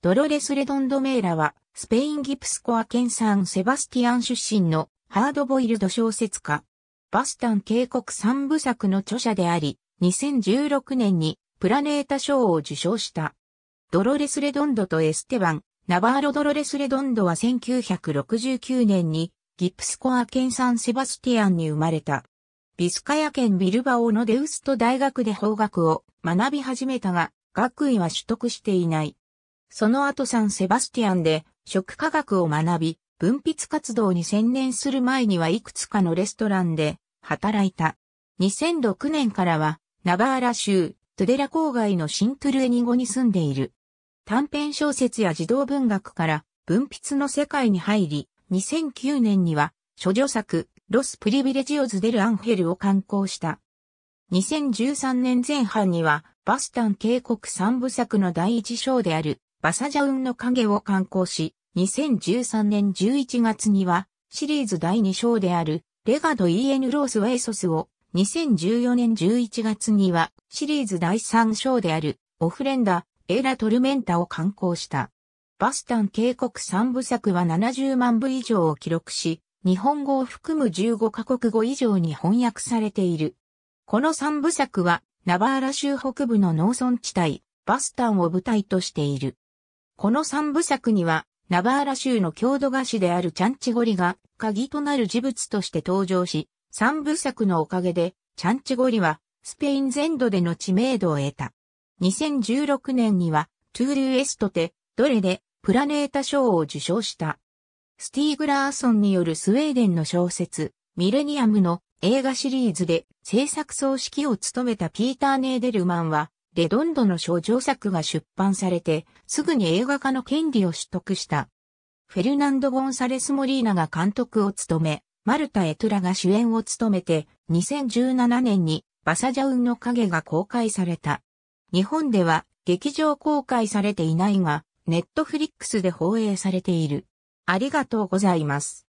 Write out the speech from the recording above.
ドロレス・レドンド・メーラは、スペイン・ギプスコア県サン・セバスティアン出身のハードボイルド小説家。バスタン渓谷三部作の著者であり、2016年にプラネータ賞を受賞した。ドロレス・レドンドとエステバン、ナバーロ・ドロレス・レドンドは1969年にギプスコア県サン・セバスティアンに生まれた。ビスカヤ県ビルバオのデウスト大学で法学を学び始めたが、学位は取得していない。その後サンセバスティアンで食科学を学び、文筆活動に専念する前にはいくつかのレストランで働いた。2006年からはナバーラ州トゥデラ郊外のシントゥルエニゴに住んでいる。短編小説や児童文学から文筆の世界に入り、2009年には、諸女作、ロス・プリビレジオズ・デル・アンヘルを刊行した。2013年前半には、バスタン渓谷三部作の第一章である、バサジャウンの影を観光し、2013年11月には、シリーズ第2章である、レガド EN ロースウェイソスを、2014年11月には、シリーズ第3章である、オフレンダ、エラ・トルメンタを観光した。バスタン渓谷3部作は70万部以上を記録し、日本語を含む15カ国語以上に翻訳されている。この3部作は、ナバーラ州北部の農村地帯、バスタンを舞台としている。この三部作には、ナバーラ州の郷土菓子であるチャンチゴリが鍵となる事物として登場し、三部作のおかげで、チャンチゴリはスペイン全土での知名度を得た。2016年には、トゥールエストテ、ドレでプラネータ賞を受賞した。スティーグラーソンによるスウェーデンの小説、ミレニアムの映画シリーズで制作総指揮を務めたピーター・ネーデルマンは、レドンドの少女作が出版されて、すぐに映画化の権利を取得した。フェルナンド・ゴンサレス・モリーナが監督を務め、マルタ・エトゥラが主演を務めて、2017年にバサジャウンの影が公開された。日本では劇場公開されていないが、ネットフリックスで放映されている。ありがとうございます。